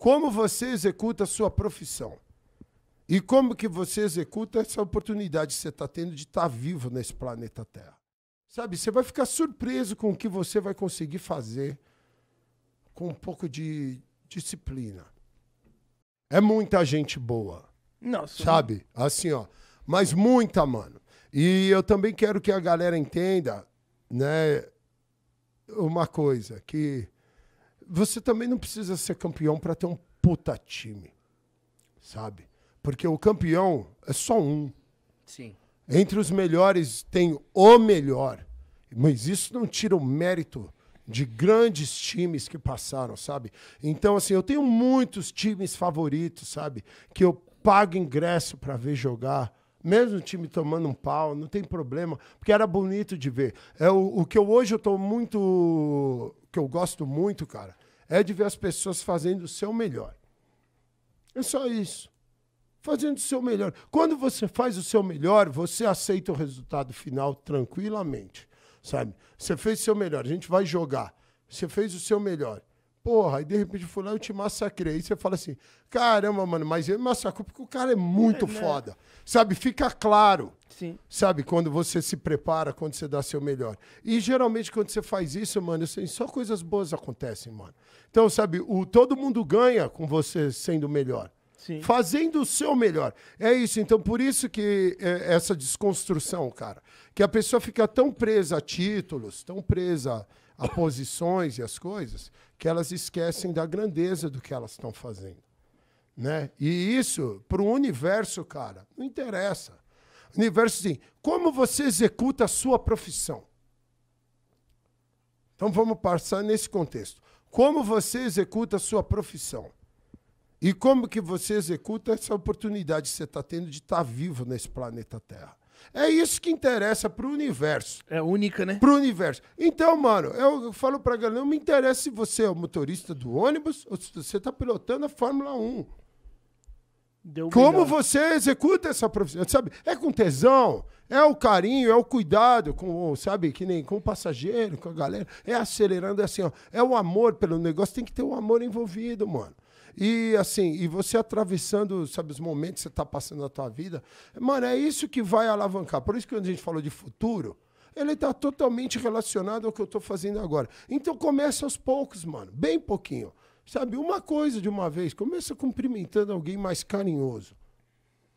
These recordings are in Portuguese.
como você executa a sua profissão e como que você executa essa oportunidade que você está tendo de estar tá vivo nesse planeta Terra. Sabe, você vai ficar surpreso com o que você vai conseguir fazer com um pouco de disciplina. É muita gente boa. Nossa. Sabe? Assim, ó. Mas muita, mano. E eu também quero que a galera entenda, né, uma coisa, que você também não precisa ser campeão para ter um puta time, sabe? Porque o campeão é só um. Sim. Entre os melhores tem o melhor. Mas isso não tira o mérito de grandes times que passaram, sabe? Então, assim, eu tenho muitos times favoritos, sabe? Que eu pago ingresso para ver jogar. Mesmo o time tomando um pau, não tem problema, porque era bonito de ver. É o, o que eu, hoje eu tô muito. que eu gosto muito, cara, é de ver as pessoas fazendo o seu melhor. É só isso. Fazendo o seu melhor. Quando você faz o seu melhor, você aceita o resultado final tranquilamente, sabe? Você fez o seu melhor, a gente vai jogar. Você fez o seu melhor. Porra, aí de repente eu fui lá e eu te massacrei. Aí você fala assim, caramba, mano, mas ele massacrou porque o cara é muito é, né? foda. Né? Sabe, fica claro. Sim. Sabe, quando você se prepara, quando você dá seu melhor. E geralmente quando você faz isso, mano, assim, só coisas boas acontecem, mano. Então, sabe, o, todo mundo ganha com você sendo melhor. Sim. Fazendo o seu melhor. É isso, então por isso que é, essa desconstrução, cara. Que a pessoa fica tão presa a títulos, tão presa a posições e as coisas, que elas esquecem da grandeza do que elas estão fazendo. Né? E isso, para o universo, cara, não interessa. universo, sim, como você executa a sua profissão? Então vamos passar nesse contexto. Como você executa a sua profissão? E como que você executa essa oportunidade que você está tendo de estar tá vivo nesse planeta Terra? É isso que interessa pro universo. É única, né? Pro universo. Então, mano, eu, falo pra galera, não me interessa se você é o motorista do ônibus ou se você tá pilotando a Fórmula 1. Deu Como você executa essa profissão, sabe? É com tesão, é o carinho, é o cuidado com, sabe, que nem com o passageiro, com a galera, é acelerando é assim, ó, é o amor pelo negócio, tem que ter o um amor envolvido, mano. E assim, e você atravessando, sabe, os momentos que você está passando na tua vida, mano, é isso que vai alavancar. Por isso que quando a gente falou de futuro, ele está totalmente relacionado ao que eu estou fazendo agora. Então começa aos poucos, mano, bem pouquinho. Sabe, uma coisa de uma vez, começa cumprimentando alguém mais carinhoso.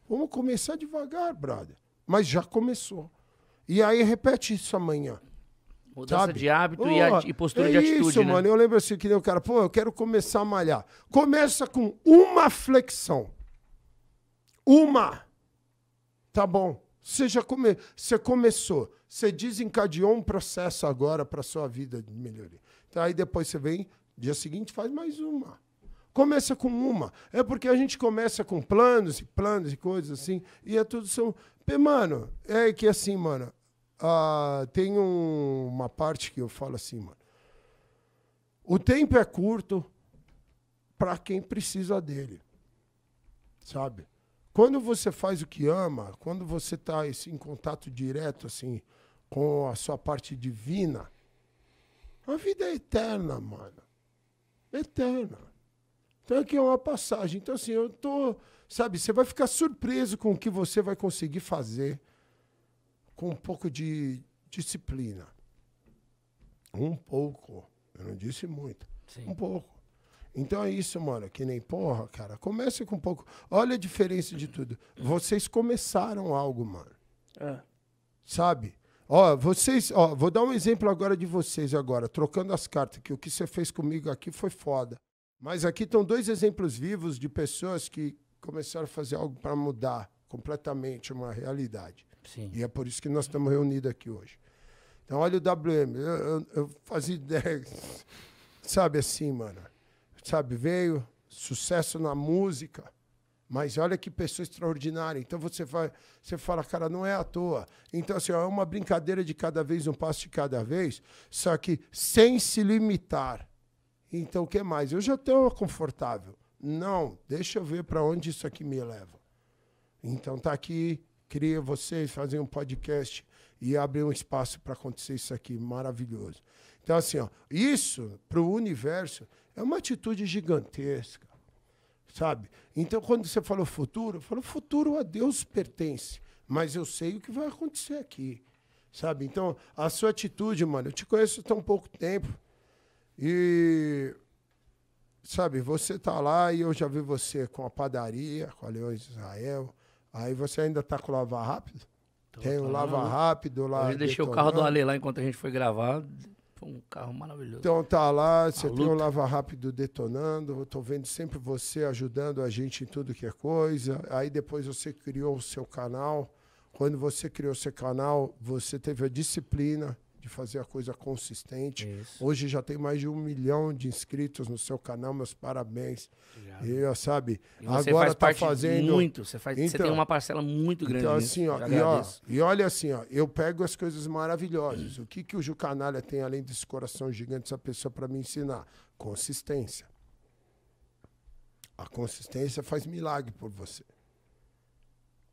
Vamos começar devagar, brother. Mas já começou. E aí repete isso amanhã. Mudança sabe? de hábito oh, e, e, postura é de atitude. Isso, né? mano. Eu lembro assim, que nem o cara, pô, eu quero começar a malhar. Começa com uma flexão. Uma. Tá bom. Você já come... você começou. Você desencadeou um processo agora para sua vida de melhoria. Então, aí depois você vem, dia seguinte faz mais uma. Começa com uma. É porque a gente começa com planos e planos e coisas assim. E é tudo são. Mano, é que assim, mano, uh, tem um, uma parte que eu falo assim, mano. O tempo é curto para quem precisa dele, sabe? Quando você faz o que ama, quando você está em contato direto assim com a sua parte divina, a vida é eterna, mano. Eterna. Então aqui é uma passagem. Então assim, eu tô, sabe, você vai ficar surpreso com o que você vai conseguir fazer com um pouco de disciplina. Um pouco. Eu não disse muito. Sim. Um pouco. Então é isso, mano. Que nem porra, cara. Comece com um pouco. Olha a diferença de tudo. Vocês começaram algo, mano. É. Sabe? Ó, vocês, ó, vou dar um exemplo agora de vocês agora, trocando as cartas, que o que você fez comigo aqui foi foda. Mas aqui estão dois exemplos vivos de pessoas que começaram a fazer algo para mudar completamente uma realidade. Sim. E é por isso que nós estamos reunidos aqui hoje. Então, olha o WM. Eu, eu, eu fazia ideia, sabe assim, mano. Sabe, veio sucesso na música. Mas olha que pessoa extraordinária. Então você, vai, você fala, cara, não é à toa. Então, assim, ó, é uma brincadeira de cada vez, um passo de cada vez, só que sem se limitar. Então, o que mais? Eu já estou confortável. Não, deixa eu ver para onde isso aqui me leva. Então, tá aqui queria vocês fazerem um podcast e abrir um espaço para acontecer isso aqui, maravilhoso. Então, assim, ó, isso para o universo é uma atitude gigantesca, sabe? Então, quando você falou futuro, eu falo, futuro a Deus pertence, mas eu sei o que vai acontecer aqui, sabe? Então, a sua atitude, mano, eu te conheço há tão pouco tempo e, sabe, você tá lá e eu já vi você com a padaria, com a Leões Israel, Aí você ainda está com o lava rápido? Tô Tem o lava falando. rápido lá. Eu deixei o carro do Ale lá enquanto a gente foi gravar. Foi um carro maravilhoso. Então tá lá, você tem o Lava Rápido detonando, eu tô vendo sempre você ajudando a gente em tudo que é coisa. Aí depois você criou o seu canal. Quando você criou o seu canal, você teve a disciplina de fazer a coisa consistente. Isso. Hoje já tem mais de um milhão de inscritos no seu canal, meus parabéns. Já. E, sabe, e você agora faz tá fazendo. Muito, você, faz, então, você tem uma parcela muito grande. Então, assim, ó, e, ó, e, olha assim, ó, eu pego as coisas maravilhosas. Hum. O que, que o Ju Canalha tem, além desse coração gigante, essa pessoa para me ensinar? Consistência. A consistência faz milagre por você.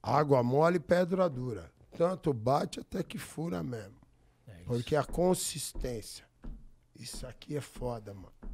Água mole, pedra dura. Tanto bate até que fura mesmo. Porque a consistência. Isso aqui é foda, mano.